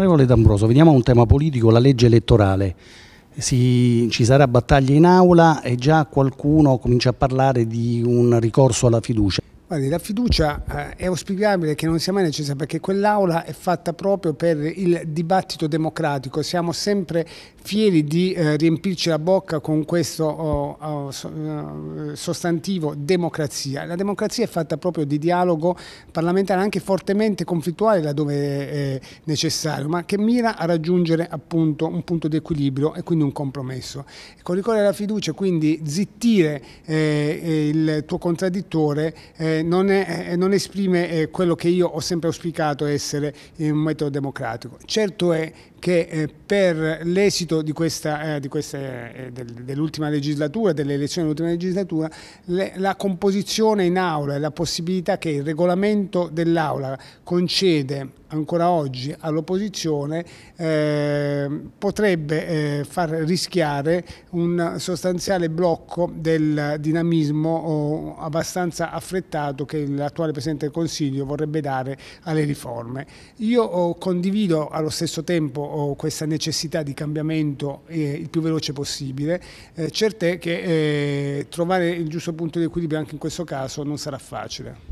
Onorevole D'Ambroso, veniamo a un tema politico, la legge elettorale. Si, ci sarà battaglia in aula e già qualcuno comincia a parlare di un ricorso alla fiducia. Guardi, la fiducia eh, è auspicabile che non sia mai necessaria perché quell'aula è fatta proprio per il dibattito democratico. Siamo sempre fieri di eh, riempirci la bocca con questo oh, oh, eh, sostantivo democrazia. La democrazia è fatta proprio di dialogo parlamentare anche fortemente conflittuale laddove è necessario, ma che mira a raggiungere appunto un punto di equilibrio e quindi un compromesso. E con ricorrere alla fiducia, quindi zittire il tuo contraddittore non, è, eh, non, esprime eh, quello che io ho sempre auspicato essere un metodo democratico. Certo è che eh, per l'esito eh, eh, dell'ultima legislatura, delle elezioni dell'ultima legislatura, le, la composizione in aula e la possibilità che il regolamento dell'aula concede ancora oggi all'opposizione potrebbe far rischiare un sostanziale blocco del dinamismo abbastanza affrettato significato che l'attuale Presidente del Consiglio vorrebbe dare alle riforme. Io oh, condivido allo stesso tempo oh, questa necessità di cambiamento eh, il più veloce possibile, eh, certo è che eh, trovare il giusto punto di equilibrio anche in questo caso non sarà facile.